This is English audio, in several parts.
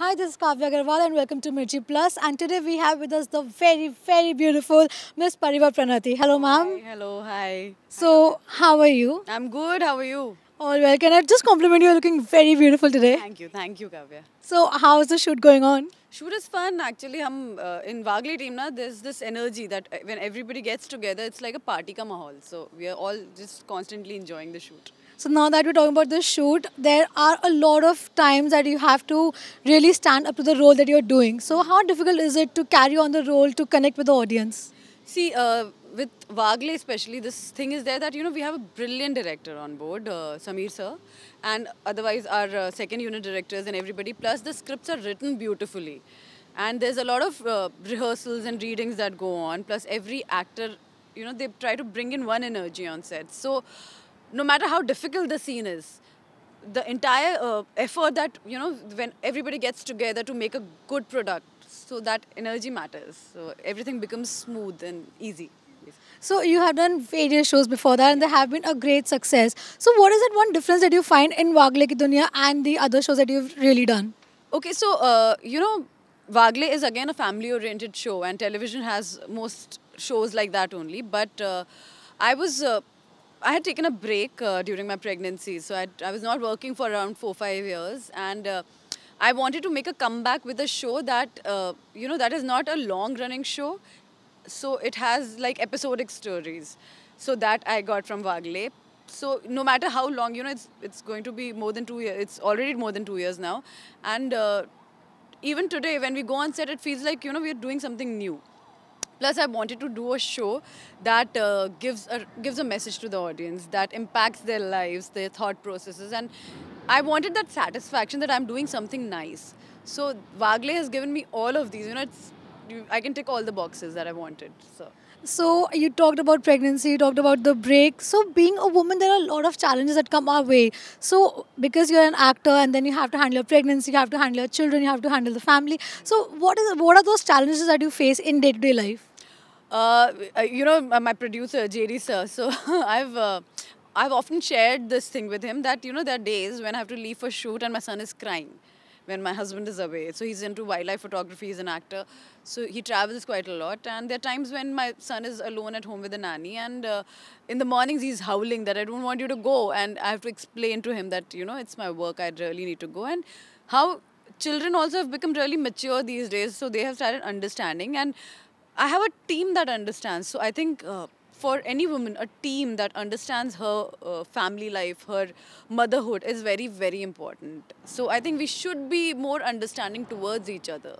Hi, this is Kavya Agarwal and welcome to Mirchi Plus. And today we have with us the very, very beautiful Miss Pariva Pranati. Hello, ma'am. Hello, hi. So, how are you? I'm good. How are you? All well. Can I just compliment you? You're looking very beautiful today. Thank you. Thank you, Kavya. So, how is the shoot going on? Shoot is fun. Actually, hum, uh, in Wagli team, na, there's this energy that uh, when everybody gets together, it's like a party ka mahal. So, we are all just constantly enjoying the shoot. So now that we're talking about the shoot, there are a lot of times that you have to really stand up to the role that you're doing. So how difficult is it to carry on the role to connect with the audience? See, uh, with Wagle especially, this thing is there that, you know, we have a brilliant director on board, uh, Samir sir, and otherwise our uh, second unit directors and everybody, plus the scripts are written beautifully. And there's a lot of uh, rehearsals and readings that go on, plus every actor, you know, they try to bring in one energy on set. So no matter how difficult the scene is, the entire uh, effort that, you know, when everybody gets together to make a good product, so that energy matters. So everything becomes smooth and easy. So you have done various shows before that and they have been a great success. So what is that one difference that you find in Wagle Ki Dunia and the other shows that you've really done? Okay, so, uh, you know, Wagle is again a family-oriented show and television has most shows like that only. But uh, I was... Uh, I had taken a break uh, during my pregnancy, so I'd, I, was not working for around four five years, and uh, I wanted to make a comeback with a show that uh, you know that is not a long running show, so it has like episodic stories. So that I got from Vagle. So no matter how long, you know, it's it's going to be more than two years. It's already more than two years now, and uh, even today when we go on set, it feels like you know we are doing something new. Plus, I wanted to do a show that uh, gives a, gives a message to the audience that impacts their lives, their thought processes, and I wanted that satisfaction that I'm doing something nice. So Vagle has given me all of these. You know, I can tick all the boxes that I wanted. So. So you talked about pregnancy, you talked about the break. So being a woman, there are a lot of challenges that come our way. So because you're an actor, and then you have to handle your pregnancy, you have to handle your children, you have to handle the family. So what is what are those challenges that you face in day to -day life? Uh, you know, my producer, JD sir, so I've uh, I've often shared this thing with him that, you know, there are days when I have to leave for shoot and my son is crying when my husband is away. So he's into wildlife photography, he's an actor. So he travels quite a lot. And there are times when my son is alone at home with a nanny. And uh, in the mornings, he's howling that I don't want you to go. And I have to explain to him that, you know, it's my work, I really need to go. And how children also have become really mature these days. So they have started understanding. And I have a team that understands. So I think uh, for any woman, a team that understands her uh, family life, her motherhood is very, very important. So I think we should be more understanding towards each other.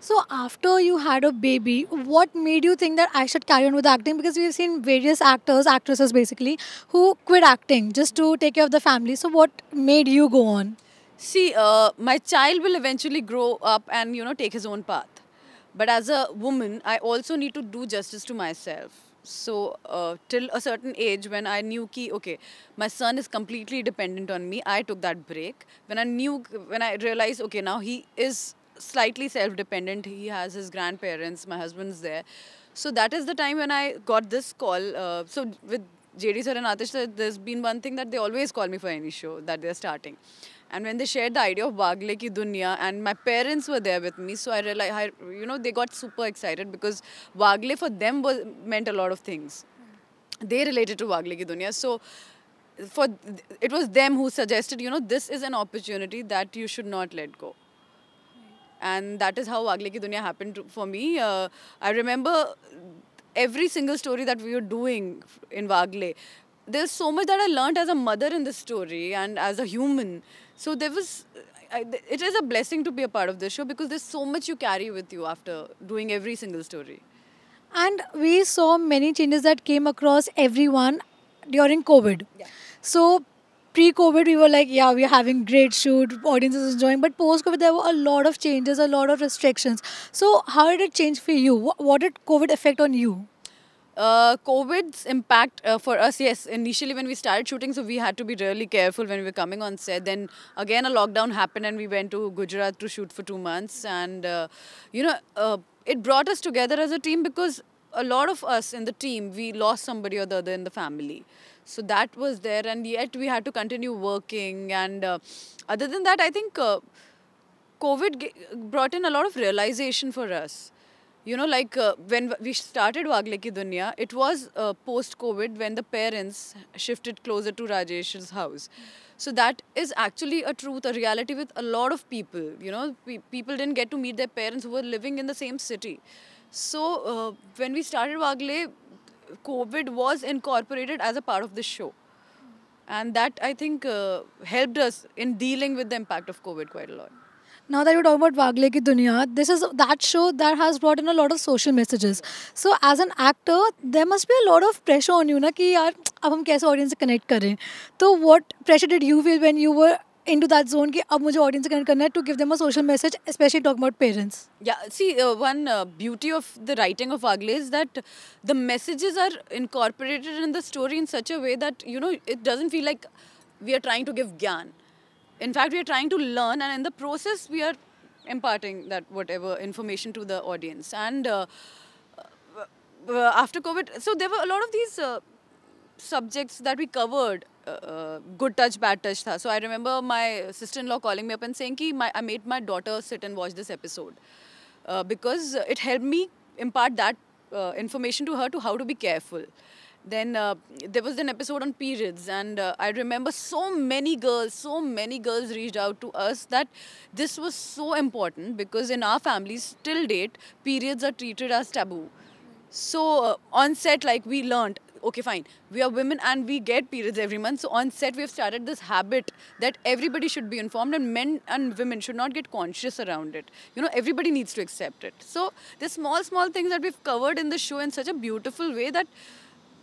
So after you had a baby, what made you think that I should carry on with acting? Because we've seen various actors, actresses basically, who quit acting just to take care of the family. So what made you go on? See, uh, my child will eventually grow up and you know take his own path. But as a woman, I also need to do justice to myself. So uh, till a certain age when I knew ki, okay, my son is completely dependent on me, I took that break. When I knew, when I realized, okay, now he is slightly self-dependent. He has his grandparents, my husband's there. So that is the time when I got this call. Uh, so with JD sir and Atish sir, there's been one thing that they always call me for any show that they're starting. And when they shared the idea of Bagle Ki Dunya, and my parents were there with me, so I realized, I, you know, they got super excited because Bagle for them was, meant a lot of things. They related to Bagle Ki Dunya. So for it was them who suggested, you know, this is an opportunity that you should not let go. And that is how Bagle Ki Dunya happened for me. Uh, I remember every single story that we were doing in Wagle, there's so much that I learned as a mother in this story and as a human. So there was, I, it is a blessing to be a part of this show because there's so much you carry with you after doing every single story. And we saw many changes that came across everyone during COVID. Yeah. So pre-COVID, we were like, yeah, we're having great shoot, audiences enjoying. But post-COVID, there were a lot of changes, a lot of restrictions. So how did it change for you? What, what did COVID affect on you? Uh, COVID's impact uh, for us, yes, initially when we started shooting, so we had to be really careful when we were coming on set. Then again, a lockdown happened and we went to Gujarat to shoot for two months. And, uh, you know, uh, it brought us together as a team because a lot of us in the team, we lost somebody or the other in the family. So that was there. And yet we had to continue working. And uh, other than that, I think uh, COVID brought in a lot of realization for us you know, like uh, when we started Wagle Ki Dunya, it was uh, post COVID when the parents shifted closer to Rajesh's house. So that is actually a truth, a reality with a lot of people. You know, pe people didn't get to meet their parents who were living in the same city. So uh, when we started Wagle, COVID was incorporated as a part of the show. And that I think uh, helped us in dealing with the impact of COVID quite a lot. now that we're talking about Vagle Ki Duniya, this is that show that has brought in a lot of social messages. So as an actor, there must be a lot of pressure on you na ki यार ab hum kaise audience se connect करें So what pressure did you feel when you were into that zone ki ab mujhe audience se connect karna hai to give them a social message, especially talking about parents? Yeah, see, uh, one uh, beauty of the writing of Vagle is that the messages are incorporated in the story in such a way that, you know, it doesn't feel like we are trying to give gyan. in fact we are trying to learn and in the process we are imparting that whatever information to the audience and uh, uh, uh after covid so there were a lot of these uh, subjects that we covered uh, uh, good touch bad touch tha. so i remember my sister-in-law calling me up and saying ki my, i made my daughter sit and watch this episode because it helped me impart that information to her to how to be careful then uh, there was an episode on periods, and uh, I remember so many girls, so many girls reached out to us that this was so important because in our families, till date, periods are treated as taboo. So uh, on set, like we learned okay fine we are women and we get periods every month so on set we have started this habit that everybody should be informed and men and women should not get conscious around it you know everybody needs to accept it so the small small things that we've covered in the show in such a beautiful way that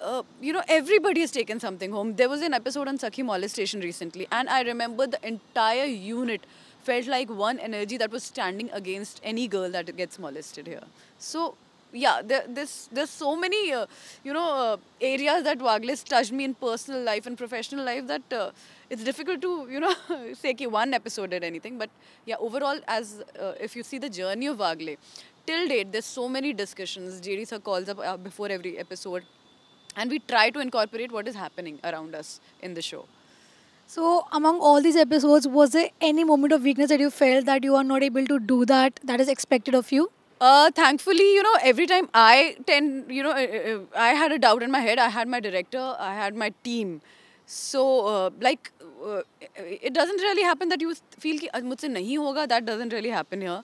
uh, you know, everybody has taken something home. There was an episode on Sakhi molestation recently, and I remember the entire unit felt like one energy that was standing against any girl that gets molested here. So, yeah, there, there's, there's so many, uh, you know, uh, areas that Waglis touched me in personal life and professional life that uh, it's difficult to, you know, say ki one episode did anything. But yeah, overall, as uh, if you see the journey of Wagle, till date, there's so many discussions. JD sir calls up before every episode and we try to incorporate what is happening around us in the show. So, among all these episodes, was there any moment of weakness that you felt that you are not able to do that that is expected of you? Uh, thankfully, you know, every time I tend, you know, uh, uh, uh, I had a doubt in my head. I had my director, I had my team. So, uh, like, uh, it doesn't really happen that you feel कि That doesn't really happen here.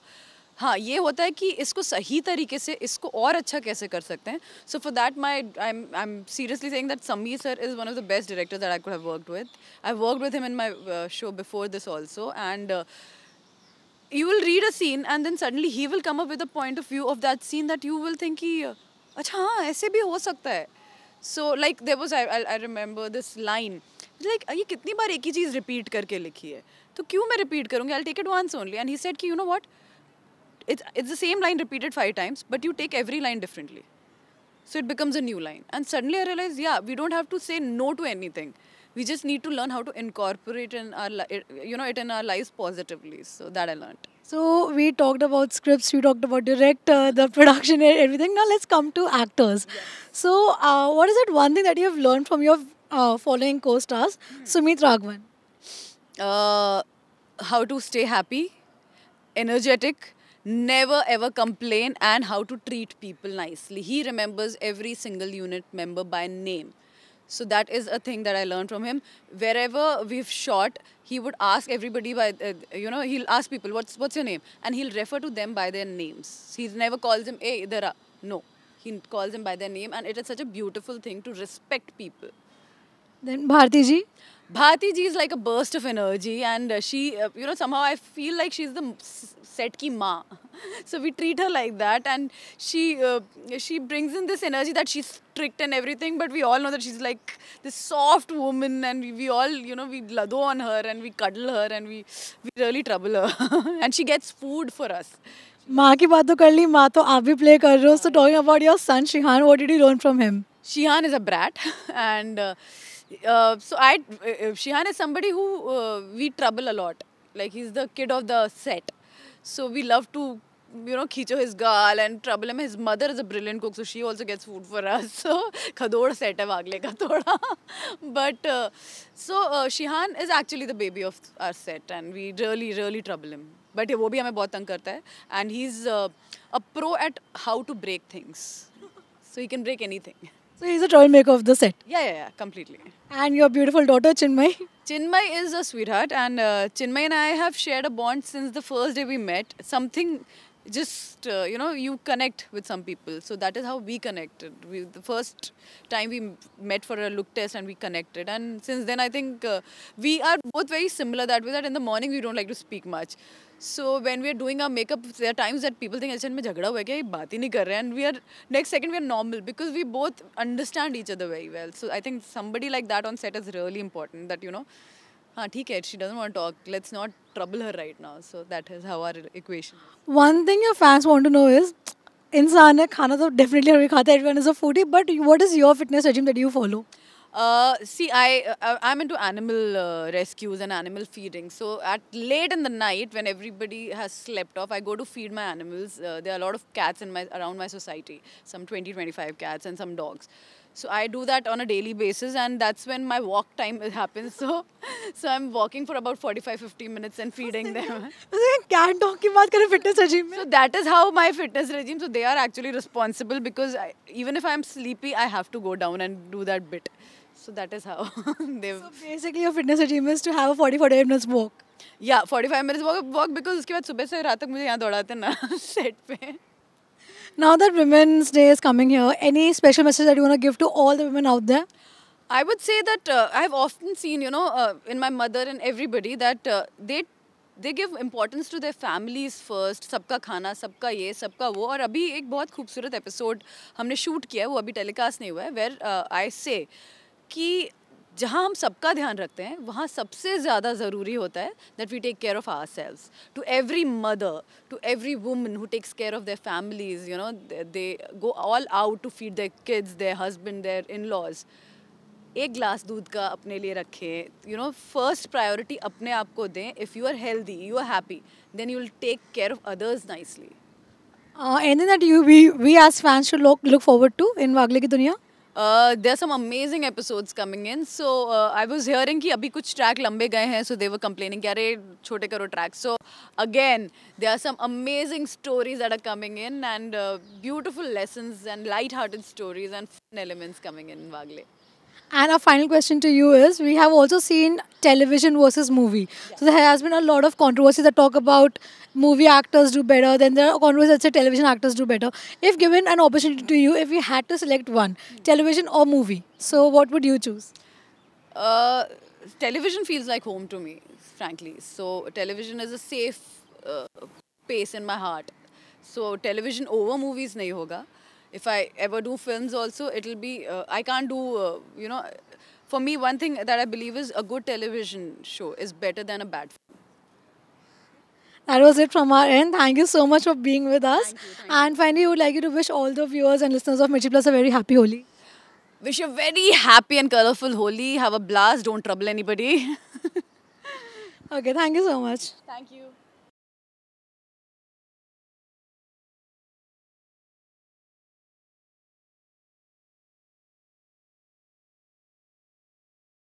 हाँ ये होता है कि इसको सही तरीके से इसको और अच्छा कैसे कर सकते हैं so for that my I I am seriously saying that Sameer sir is one of the best director that I have worked with I worked with him in my show before this also and you will read a scene and then suddenly he will come up with a point of view of that scene that you will think कि अच्छा हाँ ऐसे भी हो सकता है सो like there was I I remember this line like ये कितनी बार एक ही चीज़ रिपीट करके लिखी है तो क्यों मैं रिपीट करूँगी I take it once only and he said कि you know what it's, it's the same line repeated five times, but you take every line differently. So it becomes a new line. And suddenly I realized, yeah, we don't have to say no to anything. We just need to learn how to incorporate in our, li- you know, it in our lives positively. So that I learned. So we talked about scripts, we talked about director, the production, everything. Now let's come to actors. Yes. So uh, what is that one thing that you have learned from your uh, following co-stars, mm-hmm. Sumit Raghavan? Uh, how to stay happy, energetic, never ever complain and how to treat people nicely. He remembers every single unit member by name. So that is a thing that I learned from him. Wherever we've shot, he would ask everybody by, uh, you know, he'll ask people, what's, what's your name? And he'll refer to them by their names. He never calls them, hey, Idara. No, he calls them by their name. And it is such a beautiful thing to respect people. Then Bharti ji? Bharti ji is like a burst of energy and she, you know, somehow I feel like she's the set ki ma. so we treat her like that and she, uh, she brings in this energy that she's strict and everything but we all know that she's like this soft woman and we, we all, you know, we lado on her and we cuddle her and we, we really trouble her. and she gets food for us. माँ की बात तो कर ली माँ तो आप भी play कर रहे हो so talking about your son Shihan what did you learn from him Shihan is a brat and Uh, so I, uh, uh, Shihan is somebody who uh, we trouble a lot. Like he's the kid of the set. So we love to, you know, khicho his girl and trouble him. His mother is a brilliant cook, so she also gets food for us. So khadoor set hai vagle ka thoda. But uh, so Shihan is actually the baby of our set and we really, really trouble him. But he, भी हमें बहुत तंग करता है and he a pro at how to break things, so he can break anything. So he's a troublemaker of the set. Yeah, yeah, yeah, completely. And your beautiful daughter Chinmay. Chinmay is a sweetheart, and uh, Chinmay and I have shared a bond since the first day we met. Something just uh, you know you connect with some people so that is how we connected we, the first time we met for a look test and we connected and since then i think uh, we are both very similar that way that in the morning we don't like to speak much so when we are doing our makeup there are times that people think i इनमें झगड़ा हुआ क्या ये बात ही नहीं कर रहे and we are next second we are normal because we both understand each other very well so i think somebody like that on set is really important that you know हाँ ठीक she doesn't want to talk let's not trouble her right now so that is how our equation one thing your fans want to know is इंसान है खाना तो definitely हर खाता है everyone is a foodie but what is your fitness regime that see, I, uh, I am into animal uh, rescues and animal feeding. So at late in the night, when everybody has slept off, I go to feed my animals. Uh, there are a lot of cats in my around my society. Some 20, 25 cats and some dogs. So I do that on a daily basis, and that's when my walk time happens. So, so I'm walking for about 45-50 minutes and feeding them. Cat dog की बात करें fitness regime में. So that is how my fitness regime. So they are actually responsible because I, even if I'm sleepy, I have to go down and do that bit. So that is how they've. So basically, your fitness regime is to have a 40-45 minutes walk. Yeah, 45 minutes walk, walk because उसके बाद सुबह से रात तक मुझे यहाँ दौड़ाते ना सेट पे. Now that Women's Day is coming here, any special message that you want to give to all the women out there? I would say that uh, I've often seen, you know, uh, in my mother and everybody that uh, they they give importance to their families first सबका खाना सबका ये सबका वो और अभी एक बहुत खूबसूरत एपिसोड हमने शूट किया है वो अभी टेलीकास्ट नहीं हुआ है वेर आई से कि जहाँ हम सबका ध्यान रखते हैं वहाँ सबसे ज़्यादा ज़रूरी होता है that we take care of ourselves to every mother to every woman who takes care of their families you know they go all out to feed their kids their husband their in laws एक glass दूध का अपने लिए रखें you know first priority अपने आप को दें if you are healthy you are happy then you will take care of others nicely any that you we we as fans to look forward to in Wagle की दुनिया Uh, there's some amazing episodes coming in. So uh, I was hearing that अभी कुछ track लंबे long, so they were complaining कि अरे छोटे करो track. So again, there are some amazing stories that are coming in and uh, beautiful lessons and light-hearted stories and fun elements coming in Vagle. And our final question to you is we have also seen television versus movie. Yeah. So there has been a lot of controversy that talk about movie actors do better, then there are controversies that say television actors do better. If given an opportunity to you, if you had to select one, television or movie, so what would you choose? Uh, television feels like home to me, frankly. So television is a safe uh, space in my heart. So television over movies nahi hoga if I ever do films also, it'll be, uh, I can't do, uh, you know, for me, one thing that I believe is a good television show is better than a bad film. That was it from our end. Thank you so much for being with us. Thank you, thank and finally, we would like you to wish all the viewers and listeners of Michi Plus a very happy Holi. Wish you a very happy and colorful Holi. Have a blast. Don't trouble anybody. okay, thank you so much. Thank you.